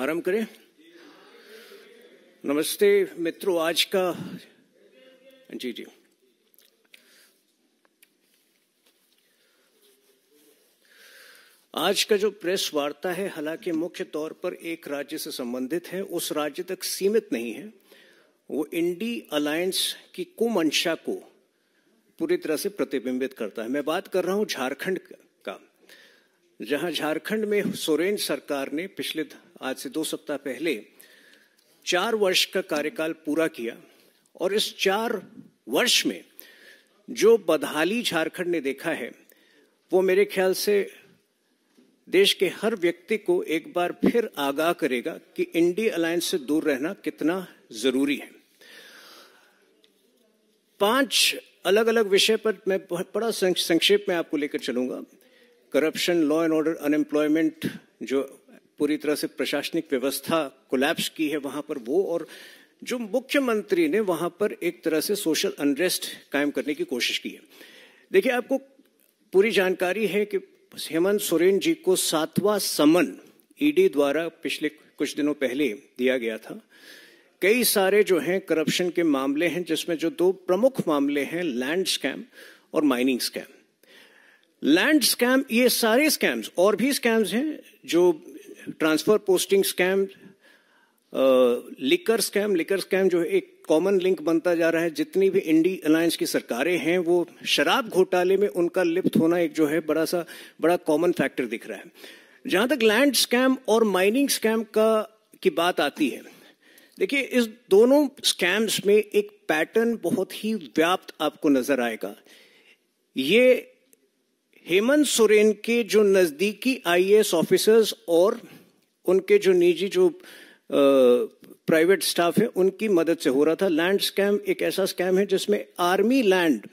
आरंभ करें नमस्ते मित्रों आज का जी जी आज का जो प्रेस वार्ता है हालांकि मुख्य तौर पर एक राज्य से संबंधित है उस राज्य तक सीमित नहीं है वो इंडी अलायंस की कुमंशा को पूरी तरह से प्रतिबिंबित करता है मैं बात कर रहा हूं झारखंड का जहां झारखंड में सोरेन सरकार ने पिछले आज से दो सप्ताह पहले चार वर्ष का कार्यकाल पूरा किया और इस चार वर्ष में जो बदहाली झारखंड ने देखा है वो मेरे ख्याल से देश के हर व्यक्ति को एक बार फिर आगाह करेगा कि इंडिया अलायंस से दूर रहना कितना जरूरी है पांच अलग अलग विषय पर मैं बड़ा संक्षेप में आपको लेकर चलूंगा corruption law and order unemployment जो पूरी तरह से प्रशासनिक व्यवस्था कोलैप्स की है वहां पर वो और जो मुख्यमंत्री ने वहां पर एक तरह से सोशल अनरेस्ट कायम करने की कोशिश की है देखिए आपको पूरी जानकारी है कि हेमंत सोरेन जी को सातवां समन ईडी e द्वारा पिछले कुछ दिनों पहले दिया गया था कई सारे जो हैं करप्शन के मामले हैं जिसमें जो दो प्रमुख मामले हैं लैंड स्कैम और माइनिंग स्कैम लैंड स्कैम ये सारे स्कैम्स और भी स्कैम्स हैं जो transfer posting scam liquor scam liquor scam जो एक कॉमन लिंक बनता जा रहा है जितनी भी इंडी अलायंस की सरकारें हैं वो शराब घोटाले में उनका लिप्त होना एक जो है बड़ा सा बड़ा कॉमन फैक्टर दिख रहा है जहां तक लैंड स्कैम और माइनिंग स्कैम का की बात आती है देखिए इस दोनों स्कैम्स में एक पैटर्न बहुत ही व्याप्त आपको नजर आएगा ये हेमंत सोरेन के जो नज़दीकी आईएएस ऑफिसर्स और उनके जो निजी जो प्राइवेट स्टाफ है उनकी मदद से हो रहा था लैंड स्कैम एक ऐसा स्कैम है जिसमें आर्मी लैंड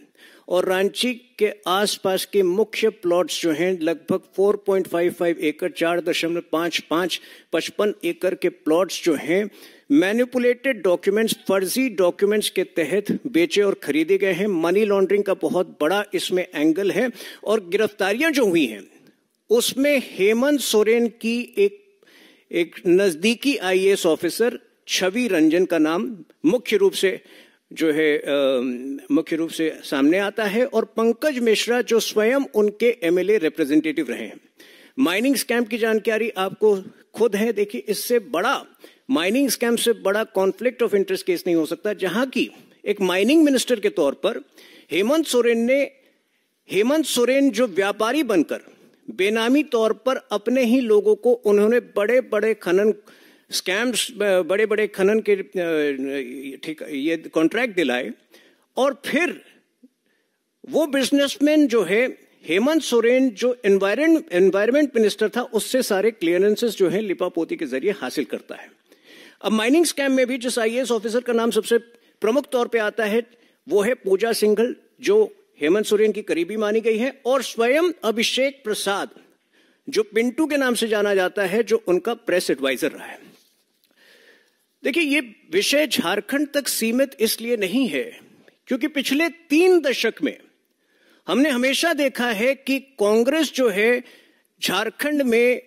और रांची के आसपास के मुख्य प्लॉट्स जो हैं लगभग 4.55 एकड़ चार दशमलव पांच पांच पचपन एकड़ के प्लॉट्स जो हैं मैनिपुलेटेड डॉक्यूमेंट्स फर्जी डॉक्यूमेंट्स के तहत बेचे और खरीदे गए हैं मनी लॉन्ड्रिंग का बहुत बड़ा इसमें एंगल है और गिरफ्तारियां जो हुई हैं उसमें हेमंत सोरेन की एक एक नजदीकी आईएएस ऑफिसर छवि रंजन का नाम मुख्य रूप से जो है मुख्य रूप से सामने आता है और पंकज मिश्रा जो स्वयं उनके एमएलए रिप्रेजेंटेटिव रहे हैं माइनिंग स्कैम की जानकारी आपको खुद है देखिए इससे बड़ा माइनिंग स्कैम से बड़ा कॉन्फ्लिक्ट ऑफ इंटरेस्ट केस नहीं हो सकता जहां की एक माइनिंग मिनिस्टर के तौर पर हेमंत सोरेन ने हेमंत सोरेन जो व्यापारी बनकर बेनामी तौर पर अपने ही लोगों को उन्होंने बड़े बड़े खनन स्कैम्स बड़े बड़े खनन के ठीक ये कॉन्ट्रैक्ट दिलाए और फिर वो बिजनेसमैन जो है हेमंत सोरेन जो एनवायरमेंट मिनिस्टर था उससे सारे क्लियरेंसेस जो है लिपापोती के जरिए हासिल करता है अब माइनिंग स्कैम में भी जिस आईएएस ऑफिसर का नाम सबसे प्रमुख तौर पे आता है वो है पूजा सिंघल जो हेमंत सोरेन की करीबी मानी गई है और स्वयं अभिषेक प्रसाद जो पिंटू के नाम से जाना जाता है जो उनका प्रेस एडवाइजर रहा है देखिए ये विषय झारखंड तक सीमित इसलिए नहीं है क्योंकि पिछले तीन दशक में हमने हमेशा देखा है कि कांग्रेस जो है झारखंड में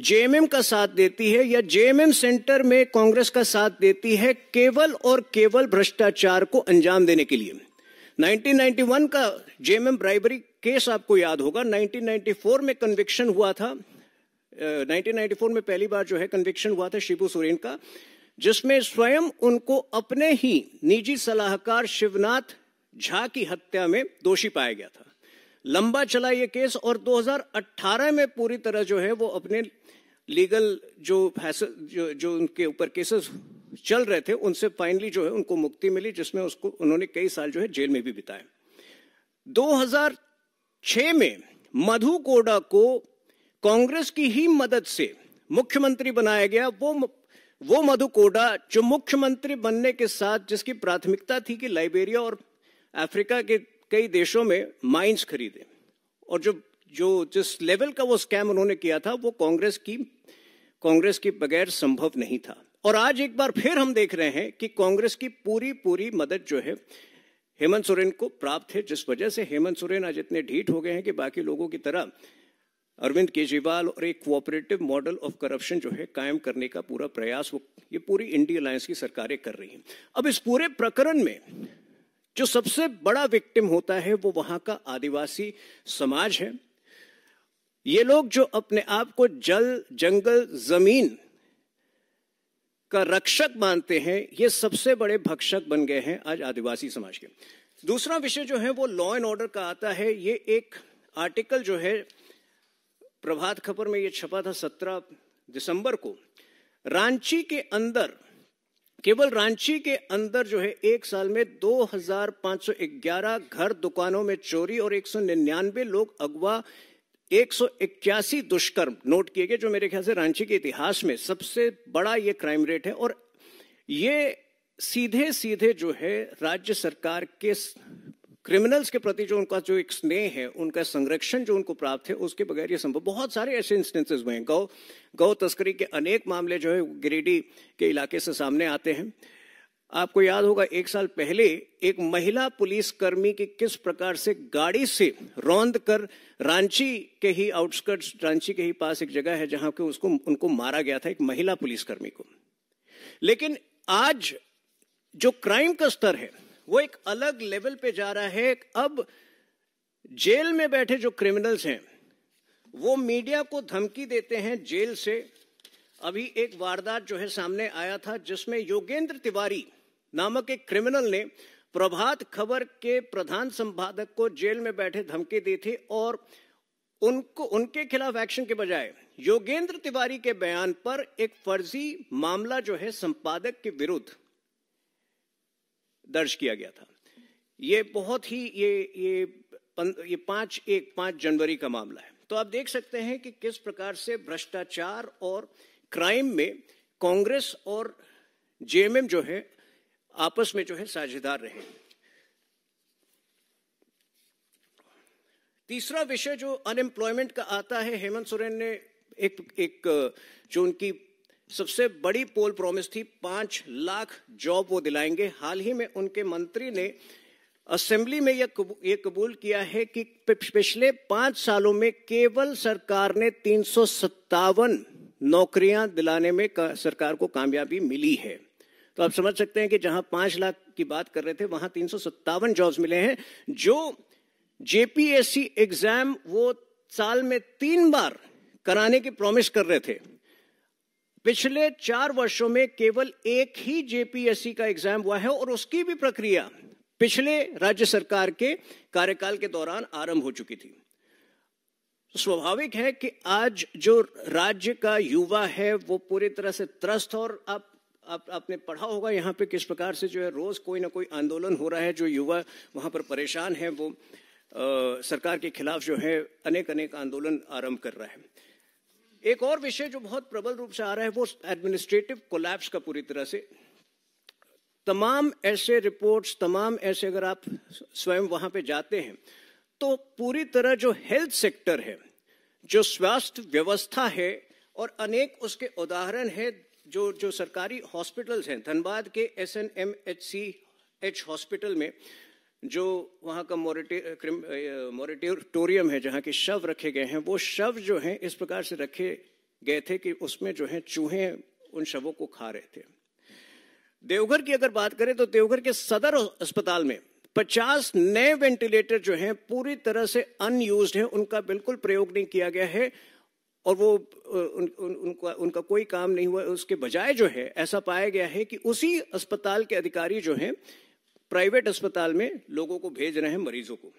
जेएमएम का साथ देती है या जेएमएम सेंटर में कांग्रेस का साथ देती है केवल और केवल भ्रष्टाचार को अंजाम देने के लिए 1991 का जेएमएम ब्राइबरी केस आपको याद होगा 1994 में कन्विक्शन हुआ था uh, 1994 में पहली बार जो है कन्विक्शन हुआ था शिबू सोरेन का जिसमें स्वयं उनको अपने ही निजी सलाहकार शिवनाथ झा की हत्या में दोषी पाया गया था लंबा चला ये केस और 2018 में पूरी तरह जो है वो अपने लीगल जो फैसल जो जो उनके ऊपर केसेस चल रहे थे उनसे फाइनली जो है उनको मुक्ति मिली जिसमें उसको उन्होंने कई साल जो है जेल में भी बिताए 2006 में मधु कोडा को कांग्रेस की ही मदद से मुख्यमंत्री बनाया गया वो वो मधु कोडा जो मुख्यमंत्री बनने के साथ जिसकी प्राथमिकता थी कि लाइबेरिया और अफ्रीका के कई देशों में माइंस खरीदे और जो जो जिस लेवल का वो स्कैम उन्होंने किया था वो कांग्रेस की कांग्रेस के बगैर संभव नहीं था और आज एक बार फिर हम देख रहे हैं कि कांग्रेस की पूरी पूरी मदद जो है हेमंत सोरेन को प्राप्त है जिस वजह से हेमंत सोरेन आज इतने ढीठ हो गए हैं कि बाकी लोगों की तरह अरविंद केजरीवाल और एक कोऑपरेटिव मॉडल ऑफ करप्शन जो है कायम करने का पूरा प्रयास वो ये पूरी इंडिया अलायंस की सरकारें कर रही हैं अब इस पूरे प्रकरण में जो सबसे बड़ा विक्टिम होता है वो वहाँ का आदिवासी समाज है ये लोग जो अपने आप को जल जंगल जमीन का रक्षक मानते हैं ये सबसे बड़े भक्षक बन गए हैं आज आदिवासी समाज के दूसरा विषय जो है वो लॉ एंड ऑर्डर का आता है ये एक आर्टिकल जो है प्रभात खबर में ये छपा था सत्रह दिसंबर को रांची के अंदर केवल रांची के अंदर जो है एक साल में 2511 घर दुकानों में चोरी और एक लोग अगवा 181 दुष्कर्म नोट किए गए जो मेरे ख्याल से रांची के इतिहास में सबसे बड़ा ये क्राइम रेट है और ये सीधे सीधे जो है राज्य सरकार के क्रिमिनल्स के प्रति जो उनका जो एक स्नेह है उनका संरक्षण जो उनको प्राप्त है उसके बगैर ये संभव बहुत सारे ऐसे इंस्टेंसेस हुए हैं गौ गौ तस्करी के अनेक मामले जो है गिरिडीह के इलाके से सामने आते हैं आपको याद होगा एक साल पहले एक महिला पुलिसकर्मी की किस प्रकार से गाड़ी से रौंद कर रांची के ही आउटस्कर्ट्स रांची के ही पास एक जगह है जहां के उसको उनको मारा गया था एक महिला पुलिसकर्मी को लेकिन आज जो क्राइम का स्तर है वो एक अलग लेवल पे जा रहा है अब जेल में बैठे जो क्रिमिनल्स हैं वो मीडिया को धमकी देते हैं जेल से अभी एक वारदात जो है सामने आया था जिसमें योगेंद्र तिवारी नामक एक क्रिमिनल ने प्रभात खबर के प्रधान संपादक को जेल में बैठे धमकी दी थी और उनको उनके खिलाफ एक्शन के बजाय योगेंद्र तिवारी के बयान पर एक फर्जी मामला जो है संपादक के विरुद्ध दर्ज किया गया था ये बहुत ही ये ये ये पांच एक पांच जनवरी का मामला है तो आप देख सकते हैं कि किस प्रकार से भ्रष्टाचार और क्राइम में कांग्रेस और जेएमएम जो है आपस में जो है साझेदार रहे तीसरा विषय जो अनएम्प्लॉयमेंट का आता है हेमंत सोरेन ने एक एक जो उनकी सबसे बड़ी पोल प्रॉमिस थी पांच लाख जॉब वो दिलाएंगे हाल ही में उनके मंत्री ने असेंबली में यह ये कबूल किया है कि पिछले पांच सालों में केवल सरकार ने तीन नौकरियां दिलाने में सरकार को कामयाबी मिली है तो आप समझ सकते हैं कि जहां पांच लाख की बात कर रहे थे वहां तीन सौ सत्तावन जॉब्स मिले हैं जो जेपीएससी एग्जाम वो साल में तीन बार कराने की प्रॉमिस कर रहे थे पिछले चार वर्षों में केवल एक ही जेपीएससी का एग्जाम हुआ है और उसकी भी प्रक्रिया पिछले राज्य सरकार के कार्यकाल के दौरान आरंभ हो चुकी थी स्वाभाविक है कि आज जो राज्य का युवा है वो पूरी तरह से त्रस्त और आप आप आपने पढ़ा होगा यहाँ पे किस प्रकार से जो है रोज़ कोई ना कोई आंदोलन हो रहा है जो युवा वहाँ पर परेशान है वो आ, सरकार के खिलाफ जो है अनेक अनेक आंदोलन आरंभ कर रहा है एक और विषय जो बहुत प्रबल रूप से आ रहा है वो एडमिनिस्ट्रेटिव कोलैप्स का पूरी तरह से तमाम ऐसे रिपोर्ट्स तमाम ऐसे अगर आप स्वयं वहां पे जाते हैं तो पूरी तरह जो हेल्थ सेक्टर है जो स्वास्थ्य व्यवस्था है और अनेक उसके उदाहरण है जो जो सरकारी हॉस्पिटल्स हैं धनबाद के S N M H C H hospital में जो वहाँ का मोरिटोरियम है जहाँ के शव रखे गए हैं वो शव जो हैं इस प्रकार से रखे गए थे कि उसमें जो है चूहे उन शवों को खा रहे थे देवघर की अगर बात करें तो देवघर के सदर अस्पताल में 50 नए वेंटिलेटर जो हैं पूरी तरह से अनयूज्ड हैं उनका बिल्कुल प्रयोग नहीं किया गया है और वो उन, उन, उनका उनका कोई काम नहीं हुआ उसके बजाय जो है ऐसा पाया गया है कि उसी अस्पताल के अधिकारी जो हैं प्राइवेट अस्पताल में लोगों को भेज रहे हैं मरीजों को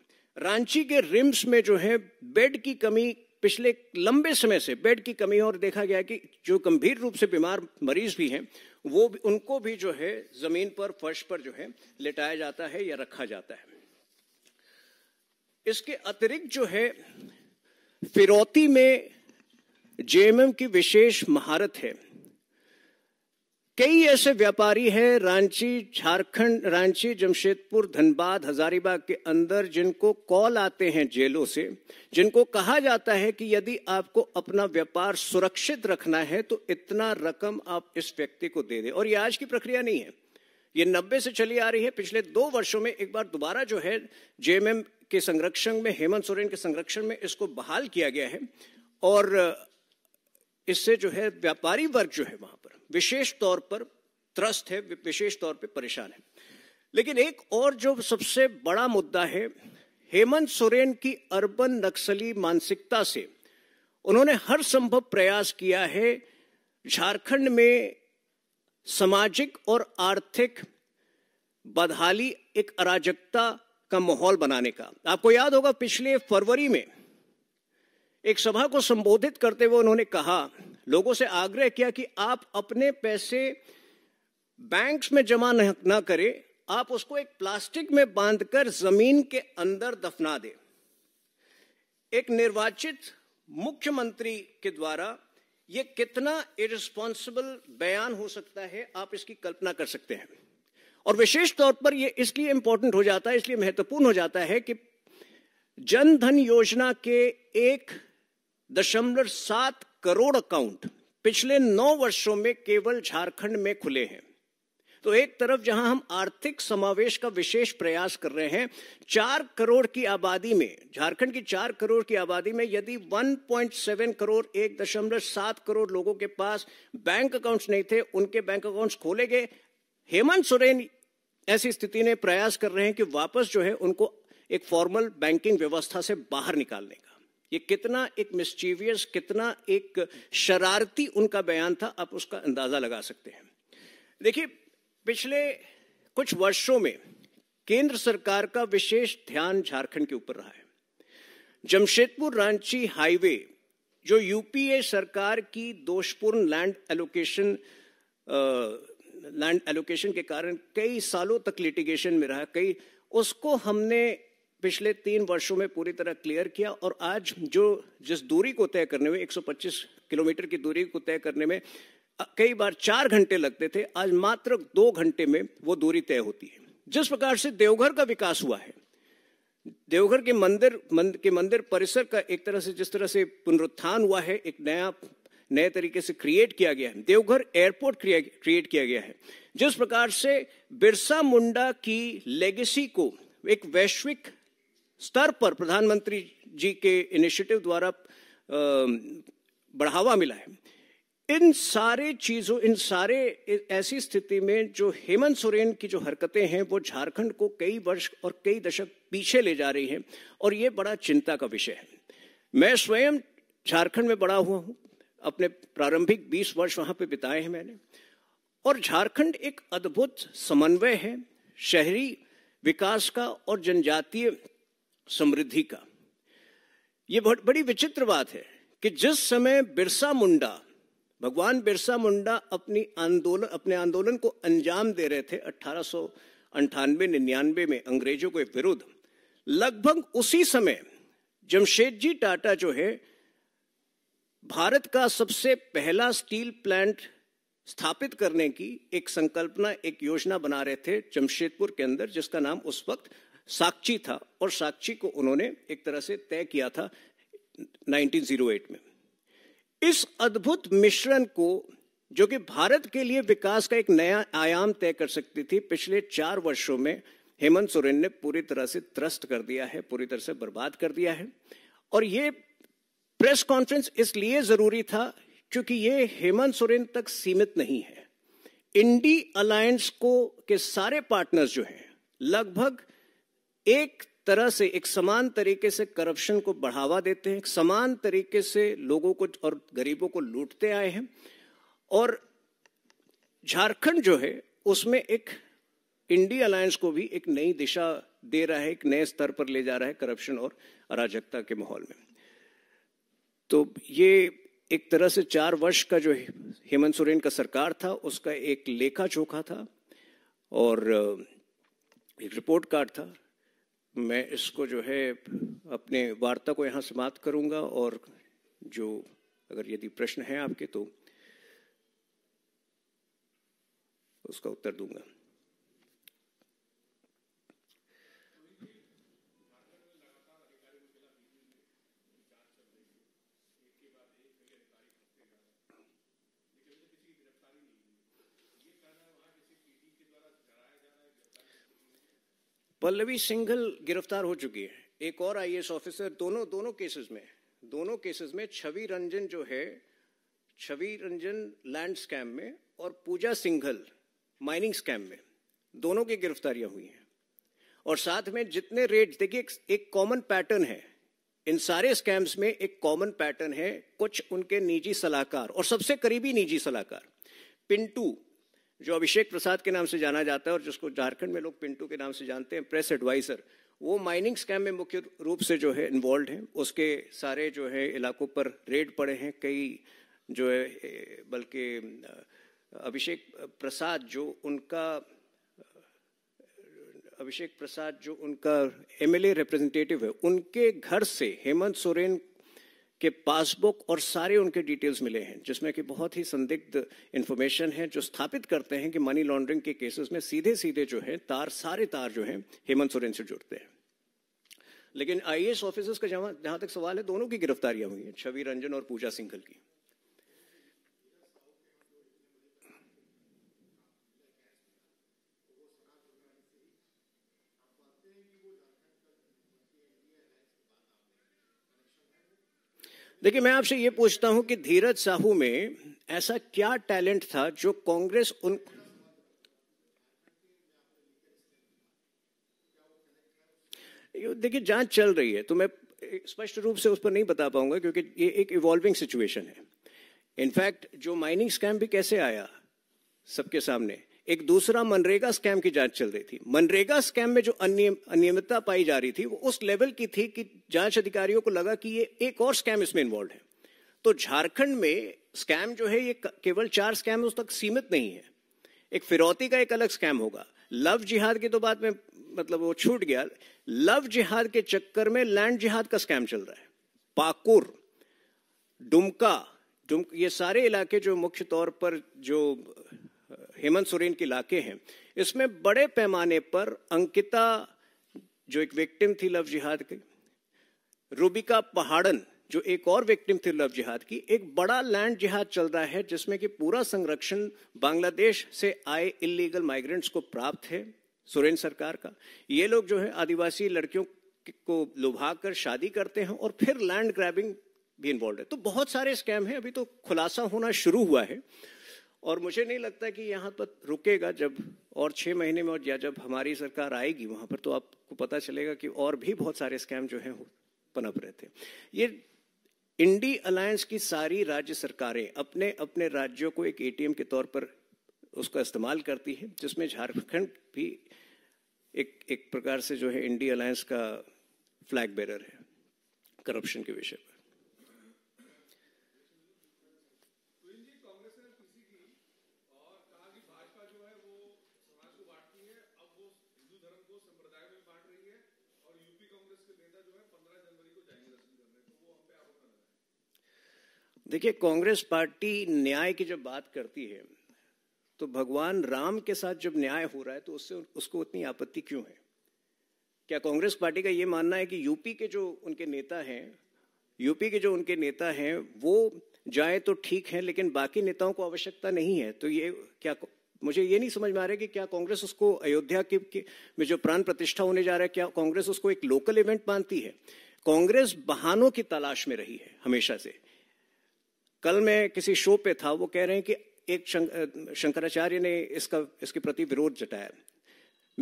रांची के रिम्स में जो है बेड की कमी पिछले लंबे समय से बेड की कमी और देखा गया कि जो गंभीर रूप से बीमार मरीज भी हैं वो भी, उनको भी जो है जमीन पर फर्श पर जो है लेटाया जाता है या रखा जाता है इसके अतिरिक्त जो है फिरौती में जेएमएम की विशेष महारत है कई ऐसे व्यापारी हैं रांची झारखंड रांची जमशेदपुर धनबाद हजारीबाग के अंदर जिनको कॉल आते हैं जेलों से जिनको कहा जाता है कि यदि आपको अपना व्यापार सुरक्षित रखना है तो इतना रकम आप इस व्यक्ति को दे दे और ये आज की प्रक्रिया नहीं है ये नब्बे से चली आ रही है पिछले दो वर्षों में एक बार दोबारा जो है जेएमएम के संरक्षण में हेमंत सोरेन के संरक्षण में इसको बहाल किया गया है और इससे जो है व्यापारी वर्ग जो है वहां पर विशेष तौर पर त्रस्त है विशेष तौर पर परेशान है लेकिन एक और जो सबसे बड़ा मुद्दा है हेमंत सोरेन की अर्बन नक्सली मानसिकता से उन्होंने हर संभव प्रयास किया है झारखंड में सामाजिक और आर्थिक बदहाली एक अराजकता का माहौल बनाने का आपको याद होगा पिछले फरवरी में एक सभा को संबोधित करते हुए उन्होंने कहा लोगों से आग्रह किया कि आप अपने पैसे बैंक्स में जमा ना करें आप उसको एक प्लास्टिक में बांधकर जमीन के अंदर दफना दें एक निर्वाचित मुख्यमंत्री के द्वारा ये कितना इरिस्पॉन्सिबल बयान हो सकता है आप इसकी कल्पना कर सकते हैं और विशेष तौर पर यह इसलिए इंपॉर्टेंट हो जाता है इसलिए महत्वपूर्ण हो जाता है कि जन धन योजना के एक दशमलव सात करोड़ अकाउंट पिछले नौ वर्षों में केवल झारखंड में खुले हैं तो एक तरफ जहां हम आर्थिक समावेश का विशेष प्रयास कर रहे हैं चार करोड़ की आबादी में झारखंड की चार करोड़ की आबादी में यदि 1.7 करोड़ एक दशमलव सात करोड़ लोगों के पास बैंक अकाउंट्स नहीं थे उनके बैंक अकाउंट्स खोले गए हेमंत सोरेन ऐसी स्थिति में प्रयास कर रहे हैं कि वापस जो है उनको एक फॉर्मल बैंकिंग व्यवस्था से बाहर निकालने का ये कितना एक मिस्चीवियस कितना एक शरारती उनका बयान था आप उसका अंदाज़ा लगा सकते हैं देखिए पिछले कुछ वर्षों में केंद्र सरकार का विशेष ध्यान झारखंड के ऊपर रहा है जमशेदपुर रांची हाईवे जो यूपीए सरकार की दोषपूर्ण लैंड एलोकेशन लैंड एलोकेशन के कारण कई सालों तक लिटिगेशन में रहा कई उसको हमने पिछले तीन वर्षों में पूरी तरह क्लियर किया और आज जो जिस दूरी को तय करने में 125 किलोमीटर की दूरी को तय करने में कई बार चार घंटे लगते थे आज मात्र दो घंटे में वो दूरी तय होती है जिस प्रकार से देवघर का विकास हुआ है देवघर के मंदिर मंद, के मंदिर परिसर का एक तरह से जिस तरह से पुनरुत्थान हुआ है एक नया नए तरीके से क्रिएट किया गया है देवघर एयरपोर्ट क्रिएट किया गया है जिस प्रकार से बिरसा मुंडा की लेगेसी को एक वैश्विक स्तर पर प्रधानमंत्री जी के इनिशिएटिव द्वारा बढ़ावा मिला है इन सारे चीजों इन सारे ऐसी स्थिति में जो हेमंत सोरेन की जो हरकतें हैं वो झारखंड को कई वर्ष और कई दशक पीछे ले जा रही हैं और ये बड़ा चिंता का विषय है मैं स्वयं झारखंड में बड़ा हुआ हूँ अपने प्रारंभिक 20 वर्ष वहां पे बिताए हैं मैंने और झारखंड एक अद्भुत समन्वय है शहरी विकास का और जनजातीय समृद्धि का ये बहुत बड़ी विचित्र बात है कि जिस समय बिरसा मुंडा भगवान बिरसा मुंडा अपनी आंदोलन अपने आंदोलन को अंजाम दे रहे थे अठारह सौ निन्यानवे में अंग्रेजों के विरुद्ध लगभग उसी समय जमशेद जी टाटा जो है भारत का सबसे पहला स्टील प्लांट स्थापित करने की एक संकल्पना एक योजना बना रहे थे जमशेदपुर के अंदर जिसका नाम उस वक्त साक्षी था और साक्षी को उन्होंने एक तरह से तय किया था 1908 में इस अद्भुत मिश्रण को जो कि भारत के लिए विकास का एक नया आयाम तय कर सकती थी पिछले चार वर्षों में हेमंत सोरेन ने पूरी तरह से त्रस्त कर दिया है पूरी तरह से बर्बाद कर दिया है और ये प्रेस कॉन्फ्रेंस इसलिए जरूरी था क्योंकि ये हेमंत सोरेन तक सीमित नहीं है इंडी अलायंस को के सारे पार्टनर्स जो हैं लगभग एक तरह से एक समान तरीके से करप्शन को बढ़ावा देते हैं समान तरीके से लोगों को और गरीबों को लूटते आए हैं और झारखंड जो है उसमें एक इंडिया अलायंस को भी एक नई दिशा दे रहा है एक नए स्तर पर ले जा रहा है करप्शन और अराजकता के माहौल में तो ये एक तरह से चार वर्ष का जो हेमंत सोरेन का सरकार था उसका एक लेखा चोखा था और एक रिपोर्ट कार्ड था मैं इसको जो है अपने वार्ता को यहाँ समाप्त करूँगा और जो अगर यदि प्रश्न हैं आपके तो उसका उत्तर दूंगा पल्लवी सिंघल गिरफ्तार हो चुकी है एक और आई ऑफिसर दोनों दोनों केसेस में दोनों केसेस में छवि रंजन जो है छवि रंजन लैंड स्कैम में और पूजा सिंघल माइनिंग स्कैम में दोनों की गिरफ्तारियां हुई हैं और साथ में जितने रेट देखिए एक कॉमन पैटर्न है इन सारे स्कैम्स में एक कॉमन पैटर्न है कुछ उनके निजी सलाहकार और सबसे करीबी निजी सलाहकार पिंटू जो अभिषेक प्रसाद के नाम से जाना जाता है और जिसको झारखंड में लोग पिंटू के नाम से जानते हैं प्रेस एडवाइजर वो माइनिंग स्कैम में मुख्य रूप से जो है इन्वॉल्व हैं उसके सारे जो है इलाकों पर रेड पड़े हैं कई जो है बल्कि अभिषेक प्रसाद जो उनका अभिषेक प्रसाद जो उनका एमएलए रिप्रेजेंटेटिव है उनके घर से हेमंत सोरेन के पासबुक और सारे उनके डिटेल्स मिले हैं जिसमें कि बहुत ही संदिग्ध इन्फॉर्मेशन है जो स्थापित करते हैं कि मनी लॉन्ड्रिंग के केसेस में सीधे सीधे जो है तार सारे तार जो है हेमंत सोरेन से जुड़ते हैं लेकिन आई एस ऑफिसर्स का जहां जहां तक सवाल है दोनों की गिरफ्तारियां हुई हैं छवि रंजन और पूजा सिंघल की देखिए मैं आपसे ये पूछता हूं कि धीरज साहू में ऐसा क्या टैलेंट था जो कांग्रेस उन देखिए जांच चल रही है तो मैं स्पष्ट रूप से उस पर नहीं बता पाऊंगा क्योंकि ये एक इवॉल्विंग सिचुएशन है इनफैक्ट जो माइनिंग स्कैम भी कैसे आया सबके सामने एक दूसरा मनरेगा स्कैम की जांच चल रही थी मनरेगा स्कैम में जो अनियम अनियमितता पाई जा रही थी वो उस लेवल की थी कि जांच अधिकारियों को लगा कि ये एक और स्कैम इसमें इन्वॉल्व है तो झारखंड में स्कैम जो है ये केवल चार स्कैम उस तक सीमित नहीं है एक फिरौती का एक अलग स्कैम होगा लव जिहाद की तो बात में मतलब वो छूट गया लव जिहाद के चक्कर में लैंड जिहाद का स्कैम चल रहा है पाकुर डुमका डुम ये सारे इलाके जो मुख्य तौर पर जो हेमंत सोरेन के इलाके हैं इसमें बड़े पैमाने पर अंकिता जो एक विक्टिम थी लव जिहाद की रूबिका पहाड़न जो एक और विक्टिम थी लव जिहाद की एक बड़ा लैंड जिहाद चल रहा है जिसमें कि पूरा संरक्षण बांग्लादेश से आए इलीगल माइग्रेंट्स को प्राप्त है सुरेंद्र सरकार का ये लोग जो है आदिवासी लड़कियों को लुभा कर शादी करते हैं और फिर लैंड ग्रैबिंग भी इन्वॉल्व है तो बहुत सारे स्कैम है अभी तो खुलासा होना शुरू हुआ है और मुझे नहीं लगता कि यहाँ पर रुकेगा जब और छः महीने में और या जब हमारी सरकार आएगी वहाँ पर तो आपको पता चलेगा कि और भी बहुत सारे स्कैम जो हैं पनप रहे थे ये इंडी अलायंस की सारी राज्य सरकारें अपने अपने राज्यों को एक एटीएम के तौर पर उसका इस्तेमाल करती हैं जिसमें झारखंड भी एक एक प्रकार से जो है इंडी अलायंस का फ्लैग बेरर है करप्शन के विषय पर देखिए कांग्रेस पार्टी न्याय की जब बात करती है तो भगवान राम के साथ जब न्याय हो रहा है तो उससे उसको उतनी आपत्ति क्यों है क्या कांग्रेस पार्टी का ये मानना है कि यूपी के जो उनके नेता हैं यूपी के जो उनके नेता हैं वो जाए तो ठीक है लेकिन बाकी नेताओं को आवश्यकता नहीं है तो ये क्या मुझे ये नहीं समझ में आ रहा है कि क्या कांग्रेस उसको अयोध्या के में जो प्राण प्रतिष्ठा होने जा रहा है क्या कांग्रेस उसको एक लोकल इवेंट मानती है कांग्रेस बहानों की तलाश में रही है हमेशा से कल मैं किसी शो पे था वो कह रहे हैं कि एक शंक, शंकराचार्य ने इसका इसके प्रति विरोध जताया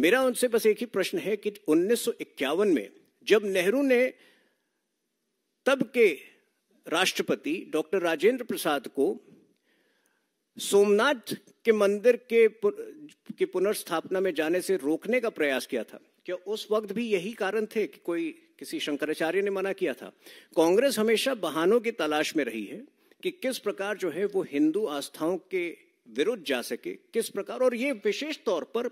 मेरा उनसे बस एक ही प्रश्न है कि उन्नीस में जब नेहरू ने तब के राष्ट्रपति डॉक्टर राजेंद्र प्रसाद को सोमनाथ के मंदिर के पु, के पुनर्स्थापना में जाने से रोकने का प्रयास किया था क्या उस वक्त भी यही कारण थे कि कोई किसी शंकराचार्य ने मना किया था कांग्रेस हमेशा बहानों की तलाश में रही है कि किस प्रकार जो है वो हिंदू आस्थाओं के विरुद्ध जा सके किस प्रकार और ये विशेष तौर पर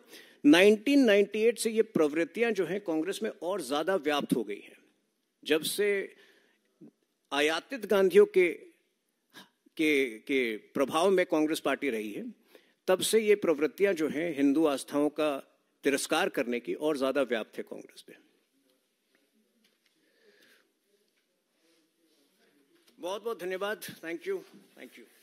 1998 से ये प्रवृत्तियां जो हैं कांग्रेस में और ज़्यादा व्याप्त हो गई हैं जब से आयातित गांधियों के के के प्रभाव में कांग्रेस पार्टी रही है तब से ये प्रवृत्तियां जो हैं हिंदू आस्थाओं का तिरस्कार करने की और ज़्यादा व्याप्त है कांग्रेस में बहुत बहुत धन्यवाद थैंक यू थैंक यू